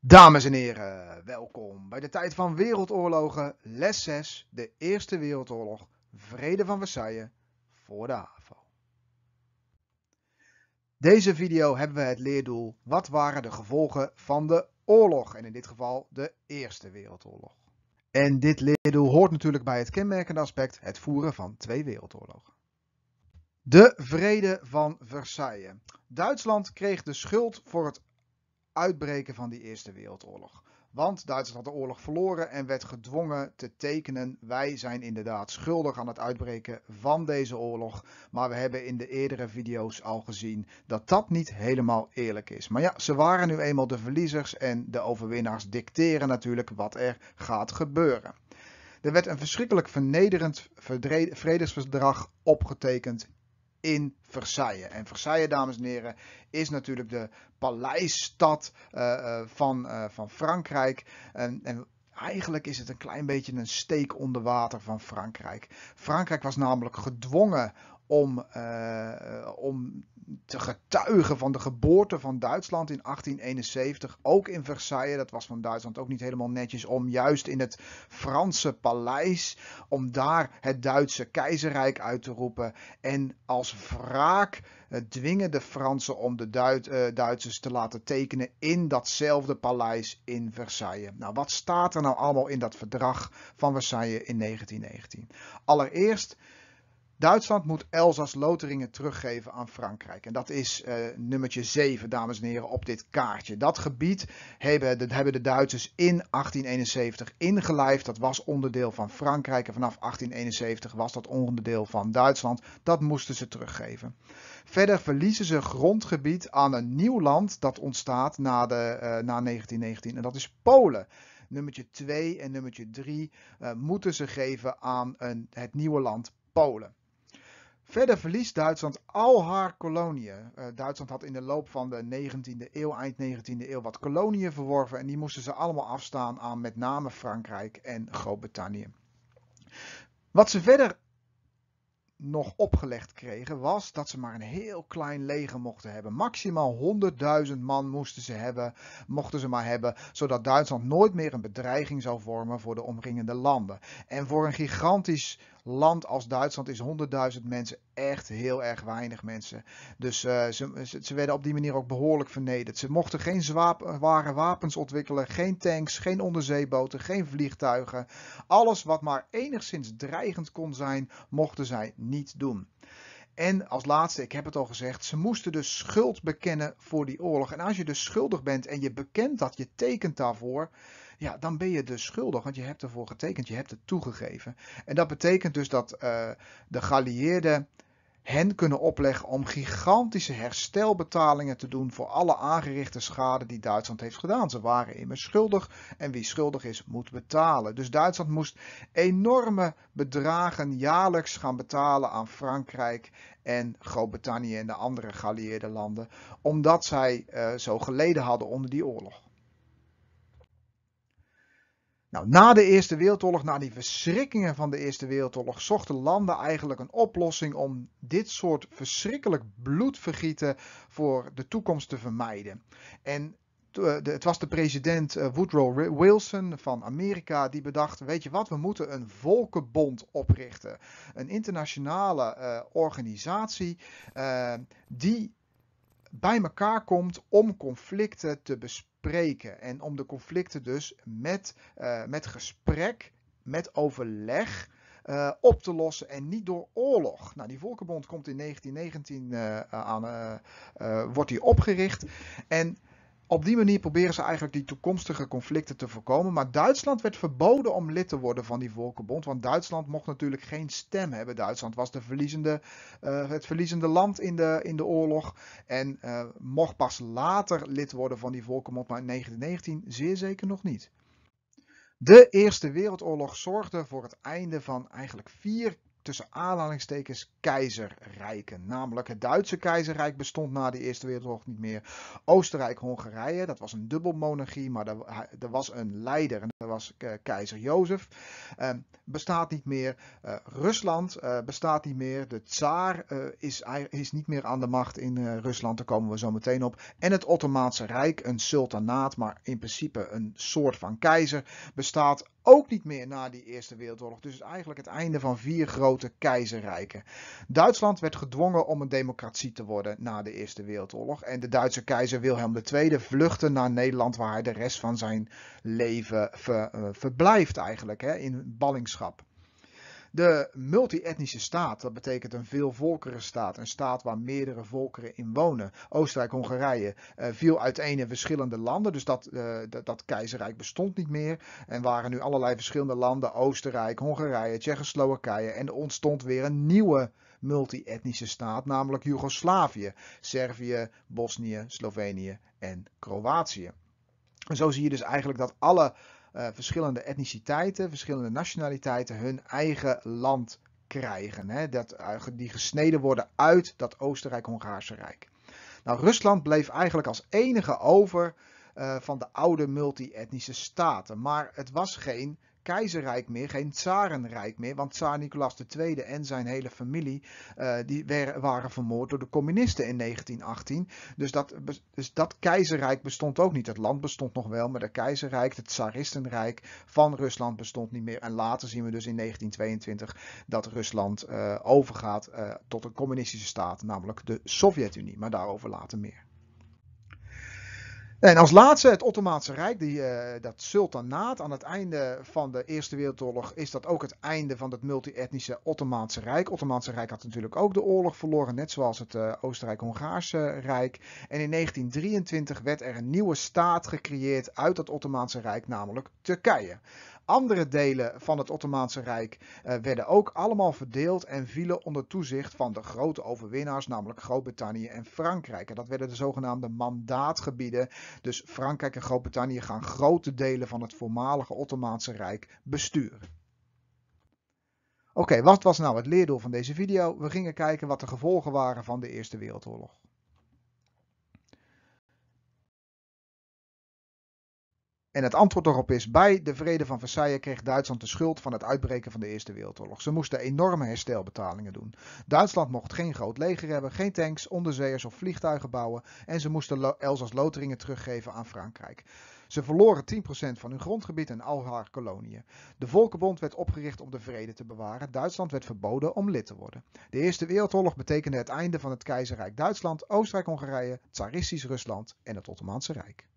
Dames en heren, welkom bij de tijd van Wereldoorlogen, les 6, de Eerste Wereldoorlog, Vrede van Versailles, voor de HAVO. Deze video hebben we het leerdoel, wat waren de gevolgen van de oorlog, en in dit geval de Eerste Wereldoorlog. En dit leerdoel hoort natuurlijk bij het kenmerkende aspect, het voeren van twee wereldoorlogen. De Vrede van Versailles. Duitsland kreeg de schuld voor het uitbreken van die Eerste Wereldoorlog. Want Duitsland had de oorlog verloren en werd gedwongen te tekenen. Wij zijn inderdaad schuldig aan het uitbreken van deze oorlog. Maar we hebben in de eerdere video's al gezien dat dat niet helemaal eerlijk is. Maar ja, ze waren nu eenmaal de verliezers en de overwinnaars dicteren natuurlijk wat er gaat gebeuren. Er werd een verschrikkelijk vernederend vredesverdrag opgetekend in Versailles. En Versailles, dames en heren, is natuurlijk de paleisstad eh, eh, van, eh, van Frankrijk. En, en eigenlijk is het een klein beetje een steek onder water van Frankrijk. Frankrijk was namelijk gedwongen om, om te getuigen van de geboorte van Duitsland in 1871. Ook in Versailles. Dat was van Duitsland ook niet helemaal netjes om juist in het Franse paleis. om daar het Duitse keizerrijk uit te roepen. En als wraak eh, dwingen de Fransen om de eh, Duitsers te laten tekenen. in datzelfde paleis in Versailles. Nou, wat staat er nou allemaal in dat verdrag van Versailles in 1919? Allereerst Duitsland moet Elzas-Lotharingen teruggeven aan Frankrijk. En dat is eh, nummertje 7, dames en heren, op dit kaartje. Dat gebied hebben de, hebben de Duitsers in 1871 ingelijfd. Dat was onderdeel van Frankrijk. En vanaf 1871 was dat onderdeel van Duitsland. Dat moesten ze teruggeven. Verder verliezen ze grondgebied aan een nieuw land dat ontstaat na, de, eh, na 1919. En dat is Polen nummertje 2 en nummertje 3 eh, moeten ze geven aan een, het nieuwe land Polen. Verder verliest Duitsland al haar koloniën. Eh, Duitsland had in de loop van de 19e eeuw, eind 19e eeuw, wat koloniën verworven. En die moesten ze allemaal afstaan aan met name Frankrijk en Groot-Brittannië. Wat ze verder nog opgelegd kregen, was dat ze maar een heel klein leger mochten hebben. Maximaal 100.000 man moesten ze hebben, mochten ze maar hebben, zodat Duitsland nooit meer een bedreiging zou vormen voor de omringende landen. En voor een gigantisch land als Duitsland is 100.000 mensen echt heel erg weinig mensen. Dus eh, ze, ze, werden op die manier ook behoorlijk vernederd. Ze mochten geen zware eh, wapens ontwikkelen, geen tanks, geen onderzeeboten, geen vliegtuigen. Alles wat maar enigszins dreigend kon zijn, mochten zij niet doen. En als laatste, ik heb het al gezegd, ze moesten dus schuld bekennen voor die oorlog. En als je dus schuldig bent en je bekent dat, je tekent daarvoor, ja, dan ben je dus schuldig, want je hebt ervoor getekend, je hebt het toegegeven. En dat betekent dus dat eh, de geallieerden hen kunnen opleggen om gigantische herstelbetalingen te doen voor alle aangerichte schade die Duitsland heeft gedaan. Ze waren immers schuldig en wie schuldig is moet betalen. Dus Duitsland moest enorme bedragen jaarlijks gaan betalen aan Frankrijk en Groot-Brittannië en de andere geallieerde landen, omdat zij eh, zo geleden hadden onder die oorlog. Nou, na de Eerste Wereldoorlog, na die verschrikkingen van de Eerste Wereldoorlog, zochten landen eigenlijk een oplossing om dit soort verschrikkelijk bloedvergieten voor de toekomst te vermijden. En eh, het was de president eh, Woodrow Wilson van Amerika die bedacht, weet je wat, we moeten een volkenbond oprichten. Een internationale eh, organisatie die bij elkaar komt om conflicten te bespreken. En om de conflicten dus met, eh, met gesprek, met overleg eh, op te lossen en niet door oorlog. Nou, die Volkenbond komt in 1919 eh, aan, wordt die opgericht. En op die manier proberen ze eigenlijk die toekomstige conflicten te voorkomen. Maar Duitsland werd verboden om lid te worden van die Volkenbond. Want Duitsland mocht natuurlijk geen stem hebben. Duitsland was de verliezende, eh, het verliezende land in de, in de oorlog. En eh, mocht pas later lid worden van die Volkenbond. Maar in 1919 zeer zeker nog niet. De Eerste Wereldoorlog zorgde voor het einde van eigenlijk vier tussen aanhalingstekens keizerrijken. Namelijk het Duitse keizerrijk bestond na de Eerste Wereldoorlog niet meer. Oostenrijk-Hongarije, dat was een dubbelmonarchie, maar er, was een leider en dat was eh, keizer Jozef. Ehm, bestaat niet meer. Eh, Rusland eh, bestaat niet meer. De tsaar is, is niet meer aan de macht in Rusland, daar komen we zo meteen op. En het Ottomaanse Rijk, een sultanaat, maar in principe een soort van keizer, bestaat ook niet meer na die Eerste Wereldoorlog. Dus eigenlijk het einde van vier grote keizerrijken. Duitsland werd gedwongen om een democratie te worden na de Eerste Wereldoorlog. En de Duitse keizer Wilhelm II vluchtte naar Nederland, waar hij de rest van zijn leven eh, verblijft eigenlijk, hè, in ballingschap. De multi-etnische staat, dat betekent een veelvolkerenstaat, een staat waar meerdere volkeren in wonen. Oostenrijk, Hongarije eh, viel uiteen in verschillende landen, dus eh, dat, dat, keizerrijk bestond niet meer. En waren nu allerlei verschillende landen, Oostenrijk, Hongarije, Tsjechoslowakije. En er ontstond weer een nieuwe multi-etnische staat, namelijk Joegoslavië, Servië, Bosnië, Slovenië en Kroatië. En zo zie je dus eigenlijk dat alle eh, verschillende etniciteiten, verschillende nationaliteiten hun eigen land krijgen. Hè, dat, eh, die gesneden worden uit dat Oostenrijk-Hongaarse Rijk. Nou, Rusland bleef eigenlijk als enige over eh, van de oude multi-etnische staten. Maar het was geen keizerrijk meer, geen tsarenrijk meer. Want tsaar Nicolaas II en zijn hele familie eh, die waren vermoord door de communisten in 1918. Dus dat, dus dat keizerrijk bestond ook niet. Het land bestond nog wel, maar het keizerrijk, het tsaristenrijk van Rusland bestond niet meer. En later zien we dus in 1922 dat Rusland eh, overgaat eh, tot een communistische staat, namelijk de Sovjet-Unie. Maar daarover later meer. En als laatste het Ottomaanse Rijk, die, eh, dat sultanaat. Aan het einde van de Eerste Wereldoorlog is dat ook het einde van het multi-etnische Ottomaanse Rijk. Ottomaanse Rijk had natuurlijk ook de oorlog verloren, net zoals het eh, Oostenrijk-Hongaarse Rijk. En in 1923 werd er een nieuwe staat gecreëerd uit het Ottomaanse Rijk, namelijk Turkije. Andere delen van het Ottomaanse Rijk eh, werden ook allemaal verdeeld en vielen onder toezicht van de grote overwinnaars, namelijk Groot-Brittannië en Frankrijk. En dat werden de zogenaamde mandaatgebieden. Dus Frankrijk en Groot-Brittannië gaan grote delen van het voormalige Ottomaanse Rijk besturen. Oké, wat was nou het leerdoel van deze video? We gingen kijken wat de gevolgen waren van de Eerste Wereldoorlog. En het antwoord daarop is: bij de Vrede van Versailles kreeg Duitsland de schuld van het uitbreken van de Eerste Wereldoorlog. Ze moesten enorme herstelbetalingen doen. Duitsland mocht geen groot leger hebben, geen tanks, onderzeeërs of vliegtuigen bouwen en ze moesten elsass loteringen teruggeven aan Frankrijk. Ze verloren 10% van hun grondgebied en al haar koloniën. De Volkenbond werd opgericht om de vrede te bewaren. Duitsland werd verboden om lid te worden. De Eerste Wereldoorlog betekende het einde van het Keizerrijk Duitsland, Oostenrijk-Hongarije, Tsaristisch Rusland en het Ottomaanse Rijk.